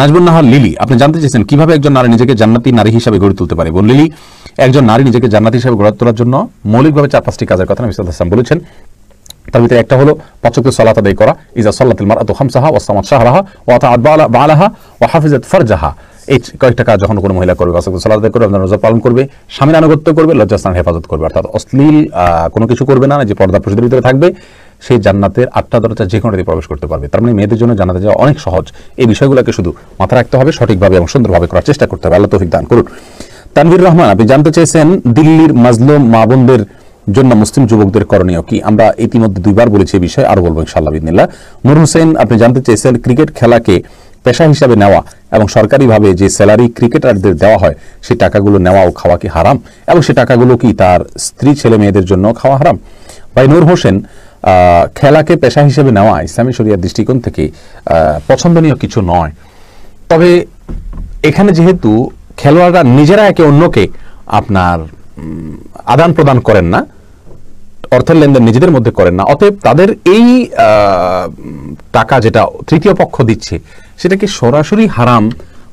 নাজবুল Nahar lily আপনি জানতে চেয়েছেন কিভাবে একজন নারী নিজেকে জান্নাতি নারী হিসাবে গড়ে তুলতে পারে বোন লিলি একজন নারী নিজেকে জান্নাতি হিসাবে গড়ে তোলার জন্য মৌলিকভাবে চার পাঁচটি কাজের কথা নবিসাল হাসান বলেছেন তার ভিতরে একটা হলো পাচকের সলাত আদায় করা ইজা সল্লাতিল মারাতু হামসাহা ওয়াসামাত শাহরাহা ওয়াতা আদবালা বালাহা ও হাফিজাত ফারজাহা এই কয়েকটা কাজ যখন কোনো মহিলা করবে পাচকের সলাত আদায় করবে আপনার রোজা পালন করবে স্বামীর আনুগত্য করবে লজ্জাস্থান হেফাজত করবে অর্থাৎ অশ্লীল কোনো কিছু করবে না যে পর্দা প্রসিদ্ধের ভিতরে থাকবে সেই জান্নাতের আটটা দরজা যে কোনো প্রবেশ করতে পারবে তার মানে মেয়েদের জন্য জানাতে যাওয়া অনেক সহজ এই বিষয়গুলোকে শুধু মাথা রাখতে হবে সঠিকভাবে এবং সুন্দরভাবে করার চেষ্টা করতে হবে আল্লাহ তৌফিক দান করুন তানভীর রহমান আপনি জানতে চেয়েছেন দিল্লির মাজলুম মা বোনদের জন্য মুসলিম যুবকদের করণীয় কি আমরা ইতিমধ্যে দুইবার বলেছি এই বিষয়ে আরো বলবো ইনশাল্লাহ বিদিনিল্লাহ নুর হোসেন আপনি জানতে চেয়েছেন ক্রিকেট খেলাকে পেশা হিসাবে নেওয়া এবং সরকারিভাবে যে স্যালারি ক্রিকেটারদের দেওয়া হয় সেই টাকাগুলো নেওয়া ও খাওয়া কি হারাম এবং সে টাকাগুলো কি তার স্ত্রী ছেলে মেয়েদের জন্য খাওয়া হারাম ভাই নুর হোসেন খেলাকে পেশা হিসেবে নেওয়া ইসলামী শরিয়ার দৃষ্টিকোণ থেকে পছন্দনীয় কিছু নয় তবে এখানে যেহেতু খেলোয়াড়রা নিজেরা একে অন্যকে আপনার আদান প্রদান করেন না অর্থের লেনদেন নিজেদের মধ্যে করেন না অতএব তাদের এই টাকা যেটা তৃতীয় পক্ষ দিচ্ছে সেটাকে সরাসরি হারাম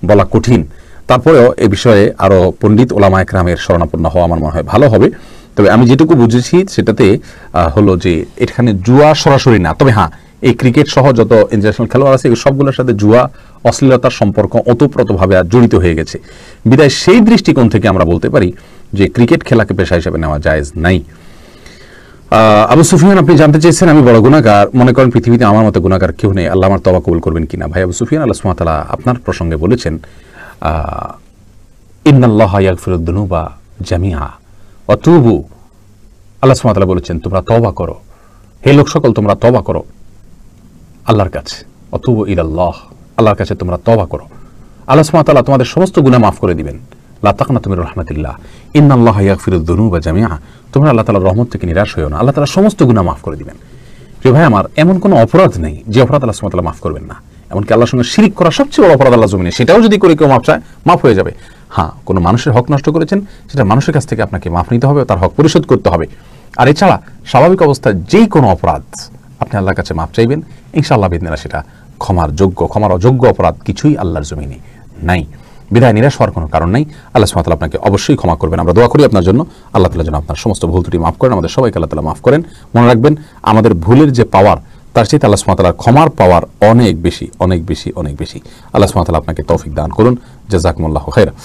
বলা কঠিন তারপরেও এ বিষয়ে আরও পণ্ডিত ওলামা একরামের স্মরণাপন্ন হওয়া আমার মনে হয় ভালো হবে তবে আমি যেটুকু বুঝেছি সেটাতে হলো যে এখানে জুয়া সরাসরি না তবে হ্যাঁ এই ক্রিকেট সহ যত ইন্টারন্যাশনাল খেলোয়াড় আছে সবগুলোর সাথে জুয়া অশ্লীলতার সম্পর্ক ওতপ্রোতভাবে জড়িত হয়ে গেছে বিদায় সেই দৃষ্টিকোণ থেকে আমরা বলতে পারি যে ক্রিকেট খেলাকে পেশা হিসেবে নেওয়া যায় নাই আবু সুফিয়ান আপনি জানতে চেয়েছেন আমি বড় গুণাকার মনে করেন পৃথিবীতে আমার মতো গুণাকার কেউ নেই আল্লাহ আমার তবা কবুল করবেন কিনা ভাই আবু সুফিয়ান আল্লাহ সুমাতালা আপনার প্রসঙ্গে বলেছেন ইন্নাল্লাহ বা জামিয়া অতুবু আল্লাহ সুমাতলা বলেছেন তোমরা তবা করো হে লোক সকল তোমরা তবা করো আল্লাহর কাছে অতুবু ইদ আল্লাহ আল্লাহর কাছে তোমরা তবা করো আল্লাহ সুমাতাল্লাহ তোমাদের সমস্ত গুণা মাফ করে দিবেন লাতাকনা তুমি রহমতুল্লাহ ইন আল্লাহ ইয়াকফিরুদ্দনু বা জামিয়া তোমরা আল্লাহ তালার রহমত থেকে নিরাশ হয়েও না আল্লাহ তালা সমস্ত গুণা মাফ করে দিবেন প্রিয় ভাই আমার এমন কোনো অপরাধ নেই যে অপরাধ আল্লাহ সুমাতাল্লাহ মাফ করবেন না এমনকি আল্লাহর সঙ্গে শিরিক করা সবচেয়ে বড় অপরাধ আল্লাহ জমিনে সেটাও যদি করে কেউ মাফ চায় মাফ হয়ে যাবে হ্যাঁ কোনো মানুষের হক নষ্ট করেছেন সেটা মানুষের কাছ থেকে আপনাকে মাফ নিতে হবে তার হক পরিশোধ করতে হবে আর এছাড়া স্বাভাবিক অবস্থায় যেই কোনো অপরাধ আপনি আল্লাহর কাছে মাফ চাইবেন ইনশাআল্লাহ বিদিনা সেটা ক্ষমার যোগ্য ক্ষমার অযোগ্য অপরাধ কিছুই আল্লাহর জমিনে নাই বিদায় নিরাশ হওয়ার কোনো কারণ নাই আল্লাহ সুমাতাল আপনাকে অবশ্যই ক্ষমা করবেন আমরা দোয়া করি আপনার জন্য আল্লাহ তালা যেন আপনার সমস্ত ভুল ত্রুটি মাফ করেন আমাদের সবাইকে আল্লাহ তালা মাফ করেন মনে রাখবেন আমাদের ভুলের যে পাওয়ার তার চেয়ে আল্লাহ সুমাতালার ক্ষমার পাওয়ার অনেক বেশি অনেক বেশি অনেক বেশি আল্লাহ সুমাতালা আপনাকে তৌফিক দান করুন জাজাকমুল্লাহ খেরা